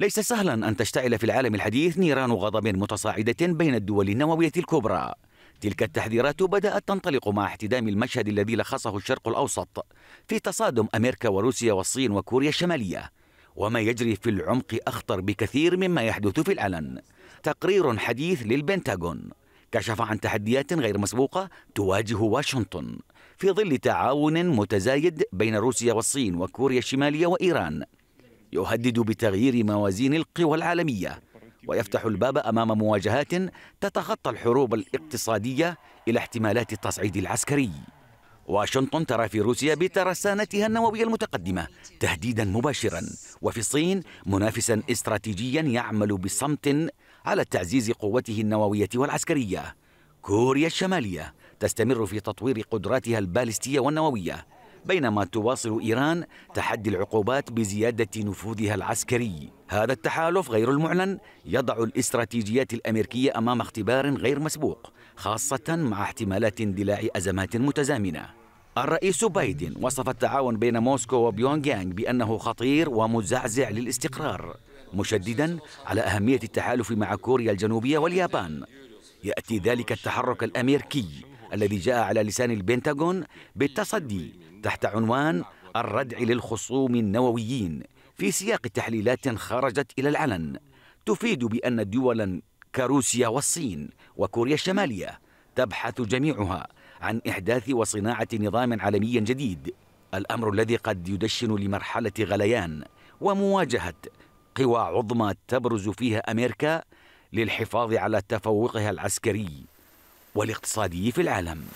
ليس سهلا أن تشتعل في العالم الحديث نيران غضب متصاعدة بين الدول النووية الكبرى تلك التحذيرات بدأت تنطلق مع احتدام المشهد الذي لخصه الشرق الأوسط في تصادم أمريكا وروسيا والصين وكوريا الشمالية وما يجري في العمق أخطر بكثير مما يحدث في العلن تقرير حديث للبنتاغون كشف عن تحديات غير مسبوقة تواجه واشنطن في ظل تعاون متزايد بين روسيا والصين وكوريا الشمالية وإيران يهدد بتغيير موازين القوى العالمية ويفتح الباب أمام مواجهات تتخطى الحروب الاقتصادية إلى احتمالات التصعيد العسكري واشنطن ترى في روسيا بترسانتها النووية المتقدمة تهديدا مباشرا وفي الصين منافسا استراتيجيا يعمل بصمت على تعزيز قوته النووية والعسكرية كوريا الشمالية تستمر في تطوير قدراتها البالستية والنووية بينما تواصل إيران تحدي العقوبات بزيادة نفوذها العسكري هذا التحالف غير المعلن يضع الاستراتيجيات الأمريكية أمام اختبار غير مسبوق خاصة مع احتمالات اندلاع أزمات متزامنة الرئيس بايدن وصف التعاون بين موسكو وبيونغيانغ بأنه خطير ومزعزع للاستقرار مشددا على أهمية التحالف مع كوريا الجنوبية واليابان يأتي ذلك التحرك الأمريكي الذي جاء على لسان البنتاغون بالتصدي تحت عنوان الردع للخصوم النوويين في سياق تحليلات خرجت إلى العلن تفيد بأن دولا كروسيا والصين وكوريا الشمالية تبحث جميعها عن إحداث وصناعة نظام عالمي جديد الأمر الذي قد يدشن لمرحلة غليان ومواجهة قوى عظمى تبرز فيها أمريكا للحفاظ على تفوقها العسكري والاقتصادي في العالم